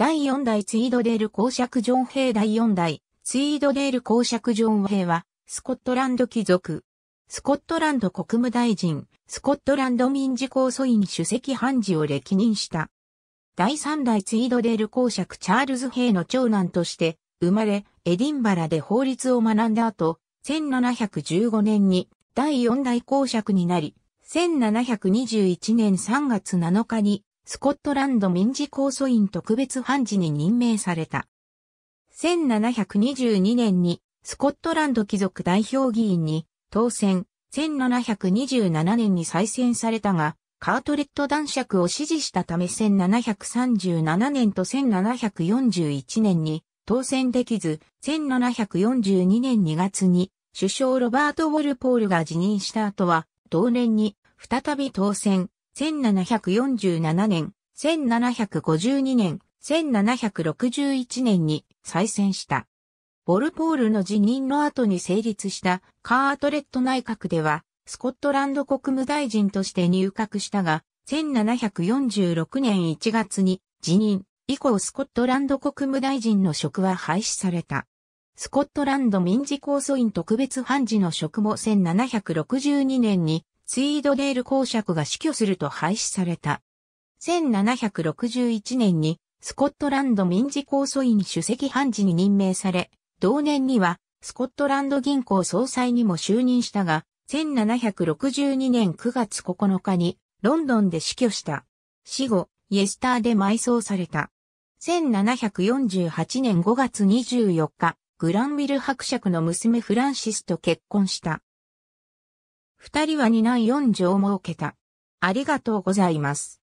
第4代ツイードデール公爵ジョン兵第4代ツイードデール公爵ジョン兵はスコットランド貴族。スコットランド国務大臣、スコットランド民事公訴院主席判事を歴任した。第3代ツイードデール公爵チャールズ兵の長男として生まれ、エディンバラで法律を学んだ後、1715年に第4代公爵になり、1721年3月7日にスコットランド民事控訴院特別判事に任命された。1722年にスコットランド貴族代表議員に当選、1727年に再選されたが、カートレット男爵を支持したため1737年と1741年に当選できず、1742年2月に首相ロバート・ウォルポールが辞任した後は、同年に再び当選、1747年、1752年、1761年に再選した。ボルポールの辞任の後に成立したカートレット内閣では、スコットランド国務大臣として入閣したが、1746年1月に辞任以降スコットランド国務大臣の職は廃止された。スコットランド民事控訴院特別判事の職も1762年にツイードデール公爵が死去すると廃止された。1761年にスコットランド民事控訴院主席判事に任命され、同年にはスコットランド銀行総裁にも就任したが、1762年9月9日にロンドンで死去した。死後、イエスターで埋葬された。1748年5月24日、グランウィル伯爵の娘フランシスと結婚した。二人は二男四女を設けた。ありがとうございます。